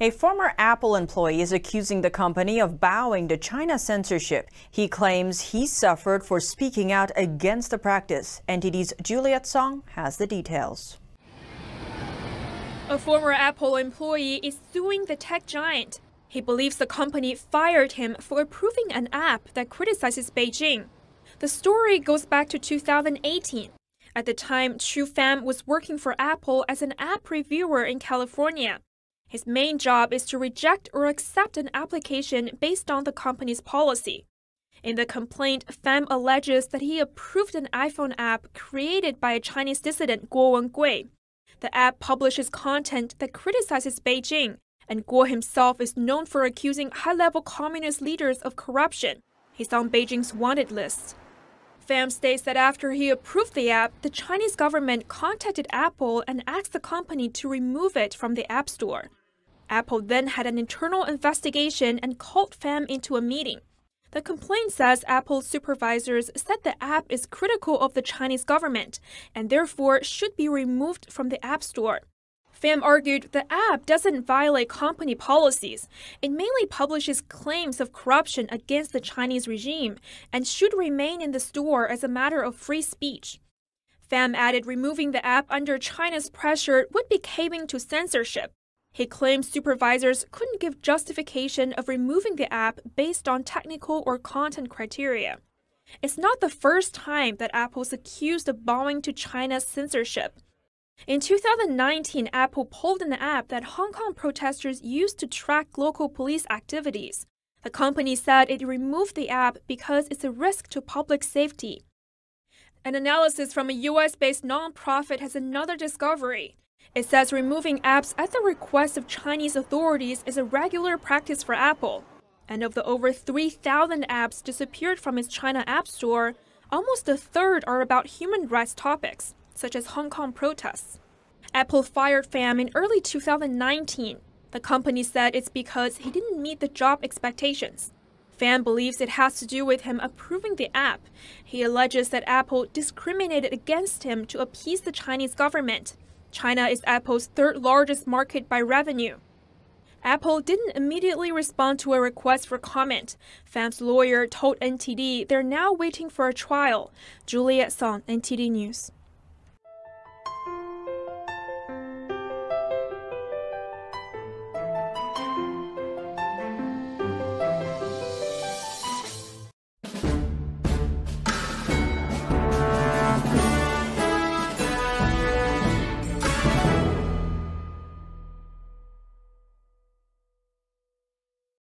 A former Apple employee is accusing the company of bowing to China censorship. He claims he suffered for speaking out against the practice. NTD's Juliet Song has the details. A former Apple employee is suing the tech giant. He believes the company fired him for approving an app that criticizes Beijing. The story goes back to 2018. At the time, Chu Pham was working for Apple as an app reviewer in California. His main job is to reject or accept an application based on the company's policy. In the complaint, Fam alleges that he approved an iPhone app created by a Chinese dissident Guo Wengui. The app publishes content that criticizes Beijing, and Guo himself is known for accusing high level communist leaders of corruption. He's on Beijing's wanted list. Fam states that after he approved the app, the Chinese government contacted Apple and asked the company to remove it from the App Store. Apple then had an internal investigation and called FAM into a meeting. The complaint says Apple's supervisors said the app is critical of the Chinese government and therefore should be removed from the App Store. FAM argued the app doesn't violate company policies. It mainly publishes claims of corruption against the Chinese regime and should remain in the store as a matter of free speech. FAM added removing the app under China's pressure would be caving to censorship, he claims supervisors couldn't give justification of removing the app based on technical or content criteria. It's not the first time that Apple's accused of bowing to China's censorship. In 2019, Apple pulled an app that Hong Kong protesters used to track local police activities. The company said it removed the app because it's a risk to public safety. An analysis from a US based nonprofit has another discovery. It says removing apps at the request of Chinese authorities is a regular practice for Apple. And of the over 3,000 apps disappeared from its China App Store, almost a third are about human rights topics, such as Hong Kong protests. Apple fired Pham in early 2019. The company said it's because he didn't meet the job expectations. Fan believes it has to do with him approving the app. He alleges that Apple discriminated against him to appease the Chinese government China is Apple's third largest market by revenue. Apple didn't immediately respond to a request for comment. Fan's lawyer told NTD they're now waiting for a trial. Juliet Song, NTD News.